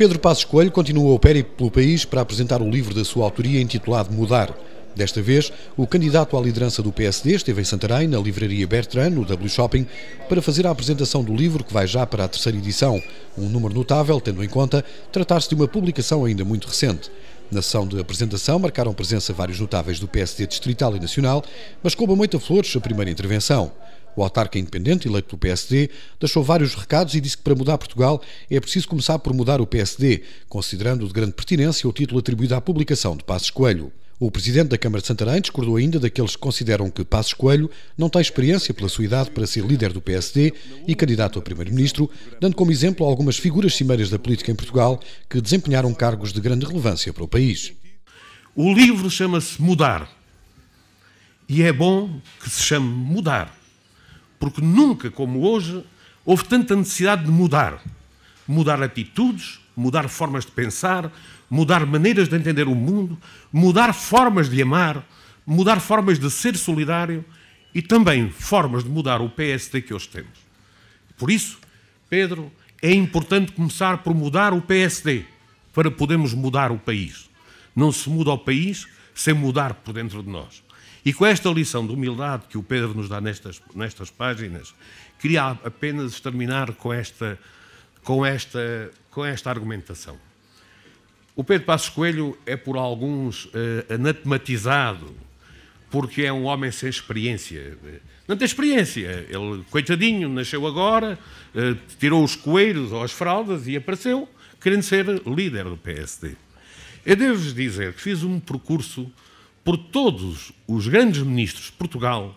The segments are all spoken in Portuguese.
Pedro Passos Coelho continuou o périplo pelo país para apresentar o livro da sua autoria intitulado Mudar. Desta vez, o candidato à liderança do PSD esteve em Santarém, na livraria Bertrand, no W Shopping, para fazer a apresentação do livro que vai já para a terceira edição, um número notável, tendo em conta tratar-se de uma publicação ainda muito recente. Na sessão de apresentação marcaram presença vários notáveis do PSD distrital e nacional, mas coube a Moita Flores a primeira intervenção. O autarca independente, eleito pelo PSD, deixou vários recados e disse que para mudar Portugal é preciso começar por mudar o PSD, considerando de grande pertinência o título atribuído à publicação de Passos Coelho. O presidente da Câmara de Santarém discordou ainda daqueles que consideram que Passos Coelho não tem experiência pela sua idade para ser líder do PSD e candidato a primeiro-ministro, dando como exemplo algumas figuras cimeiras da política em Portugal que desempenharam cargos de grande relevância para o país. O livro chama-se Mudar. E é bom que se chame Mudar porque nunca como hoje houve tanta necessidade de mudar. Mudar atitudes, mudar formas de pensar, mudar maneiras de entender o mundo, mudar formas de amar, mudar formas de ser solidário e também formas de mudar o PSD que hoje temos. Por isso, Pedro, é importante começar por mudar o PSD para podermos mudar o país. Não se muda o país sem mudar por dentro de nós. E com esta lição de humildade que o Pedro nos dá nestas, nestas páginas, queria apenas terminar com esta, com, esta, com esta argumentação. O Pedro Passos Coelho é por alguns eh, anatematizado porque é um homem sem experiência. Não tem experiência. Ele, coitadinho, nasceu agora, eh, tirou os coelhos ou as fraldas e apareceu, querendo ser líder do PSD. Eu devo-vos dizer que fiz um percurso por todos os grandes ministros de Portugal,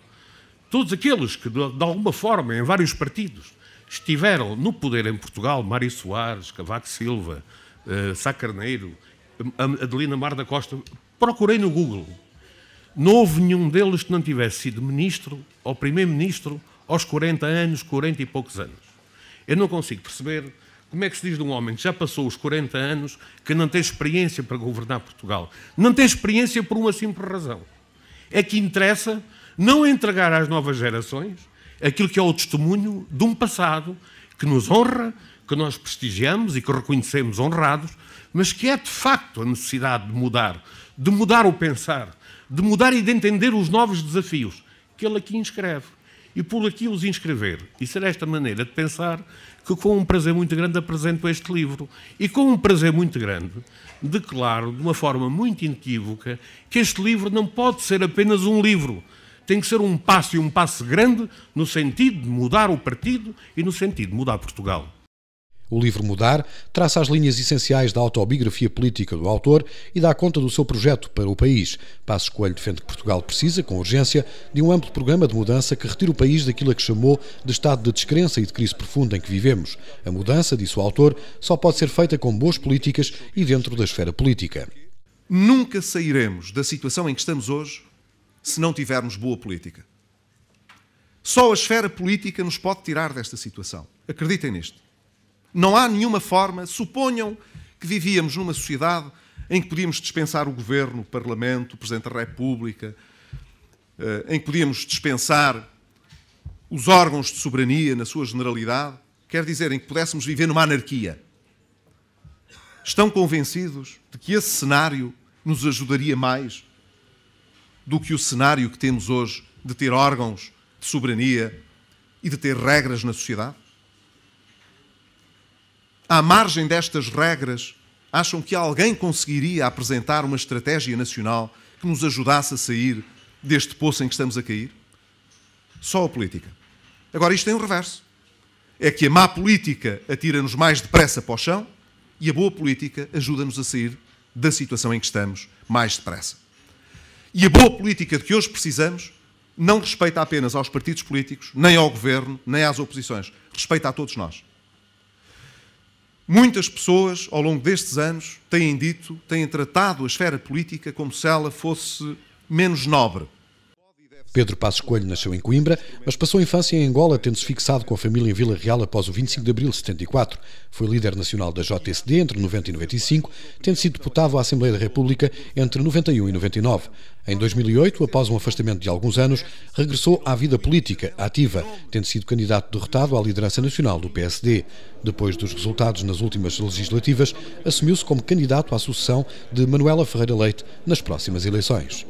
todos aqueles que, de, alguma forma, em vários partidos, estiveram no poder em Portugal, Mário Soares, Cavaco Silva, eh, Sá Carneiro, Adelina Mar da Costa, procurei no Google. Não houve nenhum deles que não tivesse sido ministro ou primeiro-ministro aos 40 anos, 40 e poucos anos. Eu não consigo perceber como é que se diz de um homem que já passou os 40 anos que não tem experiência para governar Portugal? Não tem experiência por uma simples razão. É que interessa não entregar às novas gerações aquilo que é o testemunho de um passado que nos honra, que nós prestigiamos e que reconhecemos honrados, mas que é de facto a necessidade de mudar, de mudar o pensar, de mudar e de entender os novos desafios que ele aqui inscreve e por aqui os inscrever. E será esta maneira de pensar que com um prazer muito grande apresento este livro. E com um prazer muito grande declaro, de uma forma muito inequívoca, que este livro não pode ser apenas um livro. Tem que ser um passo e um passo grande no sentido de mudar o partido e no sentido de mudar Portugal. O livro Mudar traça as linhas essenciais da autobiografia política do autor e dá conta do seu projeto para o país. Passos Coelho defende que Portugal precisa, com urgência, de um amplo programa de mudança que retire o país daquilo a que chamou de estado de descrença e de crise profunda em que vivemos. A mudança, disse o autor, só pode ser feita com boas políticas e dentro da esfera política. Nunca sairemos da situação em que estamos hoje se não tivermos boa política. Só a esfera política nos pode tirar desta situação. Acreditem nisto. Não há nenhuma forma. Suponham que vivíamos numa sociedade em que podíamos dispensar o governo, o parlamento, o presidente da República, eh, em que podíamos dispensar os órgãos de soberania na sua generalidade, quer dizer, em que pudéssemos viver numa anarquia. Estão convencidos de que esse cenário nos ajudaria mais do que o cenário que temos hoje de ter órgãos de soberania e de ter regras na sociedade? à margem destas regras, acham que alguém conseguiria apresentar uma estratégia nacional que nos ajudasse a sair deste poço em que estamos a cair? Só a política. Agora, isto tem um reverso. É que a má política atira-nos mais depressa para o chão e a boa política ajuda-nos a sair da situação em que estamos mais depressa. E a boa política de que hoje precisamos não respeita apenas aos partidos políticos, nem ao governo, nem às oposições. Respeita a todos nós. Muitas pessoas, ao longo destes anos, têm dito, têm tratado a esfera política como se ela fosse menos nobre. Pedro Passos Coelho nasceu em Coimbra, mas passou a infância em Angola, tendo-se fixado com a família em Vila Real após o 25 de abril de 74. Foi líder nacional da JSD entre 90 e 95, tendo sido deputado à Assembleia da República entre 91 e 99. Em 2008, após um afastamento de alguns anos, regressou à vida política ativa, tendo sido candidato derrotado à liderança nacional do PSD. Depois dos resultados nas últimas legislativas, assumiu-se como candidato à sucessão de Manuela Ferreira Leite nas próximas eleições.